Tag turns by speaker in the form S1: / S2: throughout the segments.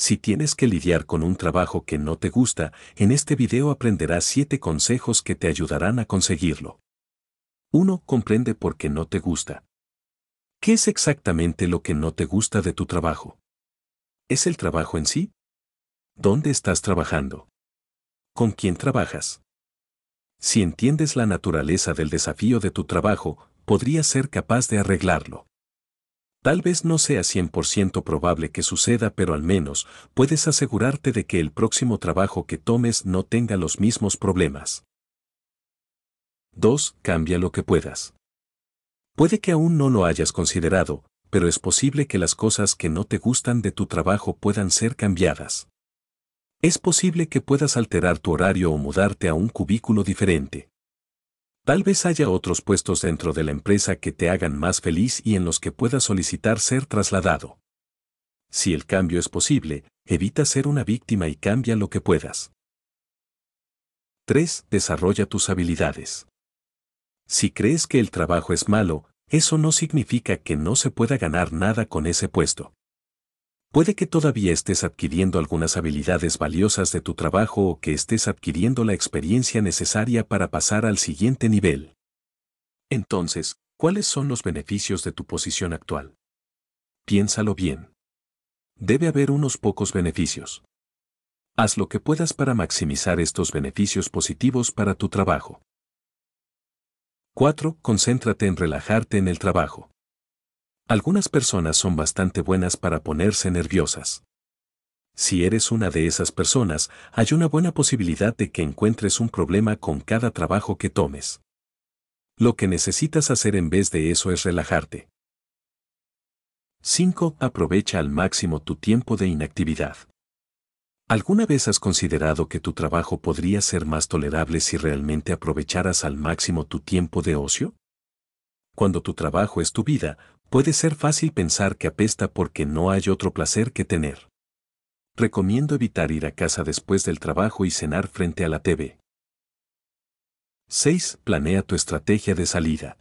S1: Si tienes que lidiar con un trabajo que no te gusta, en este video aprenderás 7 consejos que te ayudarán a conseguirlo. 1. Comprende por qué no te gusta. ¿Qué es exactamente lo que no te gusta de tu trabajo? ¿Es el trabajo en sí? ¿Dónde estás trabajando? ¿Con quién trabajas? Si entiendes la naturaleza del desafío de tu trabajo, podrías ser capaz de arreglarlo. Tal vez no sea 100% probable que suceda, pero al menos puedes asegurarte de que el próximo trabajo que tomes no tenga los mismos problemas. 2. Cambia lo que puedas. Puede que aún no lo hayas considerado, pero es posible que las cosas que no te gustan de tu trabajo puedan ser cambiadas. Es posible que puedas alterar tu horario o mudarte a un cubículo diferente. Tal vez haya otros puestos dentro de la empresa que te hagan más feliz y en los que puedas solicitar ser trasladado. Si el cambio es posible, evita ser una víctima y cambia lo que puedas. 3. Desarrolla tus habilidades. Si crees que el trabajo es malo, eso no significa que no se pueda ganar nada con ese puesto. Puede que todavía estés adquiriendo algunas habilidades valiosas de tu trabajo o que estés adquiriendo la experiencia necesaria para pasar al siguiente nivel. Entonces, ¿cuáles son los beneficios de tu posición actual? Piénsalo bien. Debe haber unos pocos beneficios. Haz lo que puedas para maximizar estos beneficios positivos para tu trabajo. 4. Concéntrate en relajarte en el trabajo. Algunas personas son bastante buenas para ponerse nerviosas. Si eres una de esas personas, hay una buena posibilidad de que encuentres un problema con cada trabajo que tomes. Lo que necesitas hacer en vez de eso es relajarte. 5. Aprovecha al máximo tu tiempo de inactividad. ¿Alguna vez has considerado que tu trabajo podría ser más tolerable si realmente aprovecharas al máximo tu tiempo de ocio? Cuando tu trabajo es tu vida, Puede ser fácil pensar que apesta porque no hay otro placer que tener. Recomiendo evitar ir a casa después del trabajo y cenar frente a la TV. 6. Planea tu estrategia de salida.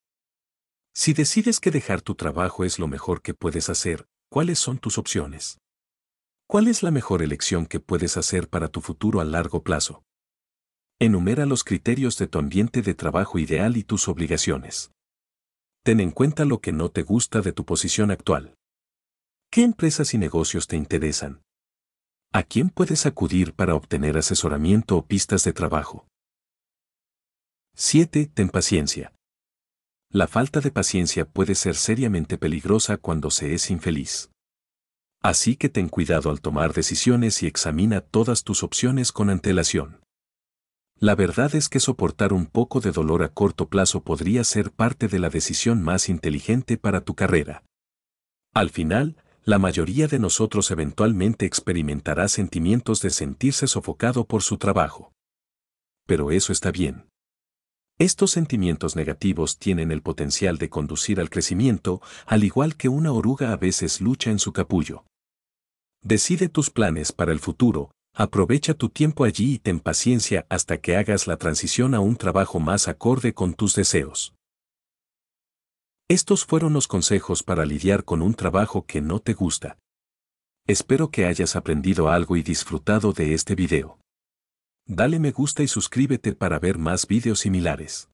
S1: Si decides que dejar tu trabajo es lo mejor que puedes hacer, ¿cuáles son tus opciones? ¿Cuál es la mejor elección que puedes hacer para tu futuro a largo plazo? Enumera los criterios de tu ambiente de trabajo ideal y tus obligaciones ten en cuenta lo que no te gusta de tu posición actual. ¿Qué empresas y negocios te interesan? ¿A quién puedes acudir para obtener asesoramiento o pistas de trabajo? 7. Ten paciencia. La falta de paciencia puede ser seriamente peligrosa cuando se es infeliz. Así que ten cuidado al tomar decisiones y examina todas tus opciones con antelación. La verdad es que soportar un poco de dolor a corto plazo podría ser parte de la decisión más inteligente para tu carrera. Al final, la mayoría de nosotros eventualmente experimentará sentimientos de sentirse sofocado por su trabajo. Pero eso está bien. Estos sentimientos negativos tienen el potencial de conducir al crecimiento, al igual que una oruga a veces lucha en su capullo. Decide tus planes para el futuro Aprovecha tu tiempo allí y ten paciencia hasta que hagas la transición a un trabajo más acorde con tus deseos. Estos fueron los consejos para lidiar con un trabajo que no te gusta. Espero que hayas aprendido algo y disfrutado de este video. Dale me gusta y suscríbete para ver más videos similares.